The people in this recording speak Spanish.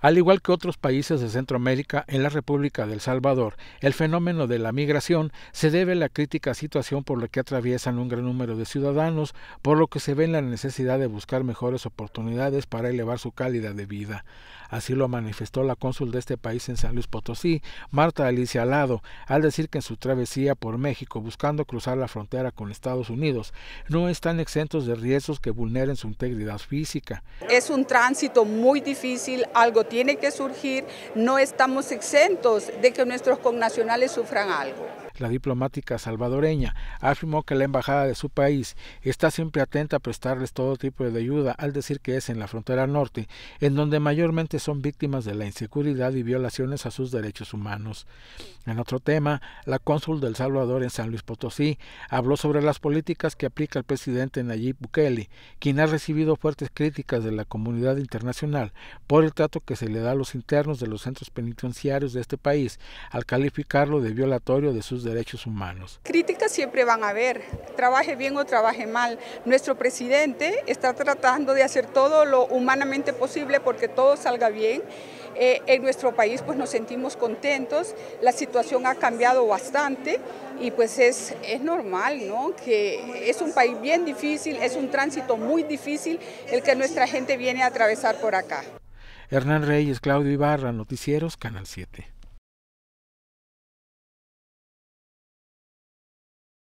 Al igual que otros países de Centroamérica, en la República del Salvador, el fenómeno de la migración se debe a la crítica situación por la que atraviesan un gran número de ciudadanos, por lo que se ven la necesidad de buscar mejores oportunidades para elevar su calidad de vida. Así lo manifestó la cónsul de este país en San Luis Potosí, Marta Alicia Alado, al decir que en su travesía por México buscando cruzar la frontera con Estados Unidos, no están exentos de riesgos que vulneren su integridad física. Es un tránsito muy difícil, algo tiene que surgir, no estamos exentos de que nuestros connacionales sufran algo la diplomática salvadoreña. Afirmó que la embajada de su país está siempre atenta a prestarles todo tipo de ayuda, al decir que es en la frontera norte, en donde mayormente son víctimas de la inseguridad y violaciones a sus derechos humanos. En otro tema, la cónsul del Salvador en San Luis Potosí habló sobre las políticas que aplica el presidente Nayib Bukele, quien ha recibido fuertes críticas de la comunidad internacional por el trato que se le da a los internos de los centros penitenciarios de este país, al calificarlo de violatorio de sus derechos humanos. Críticas siempre van a haber, trabaje bien o trabaje mal. Nuestro presidente está tratando de hacer todo lo humanamente posible porque todo salga bien. Eh, en nuestro país pues nos sentimos contentos, la situación ha cambiado bastante y pues es, es normal, ¿no? Que es un país bien difícil, es un tránsito muy difícil el que nuestra gente viene a atravesar por acá. Hernán Reyes, Claudio Ibarra, Noticieros, Canal 7.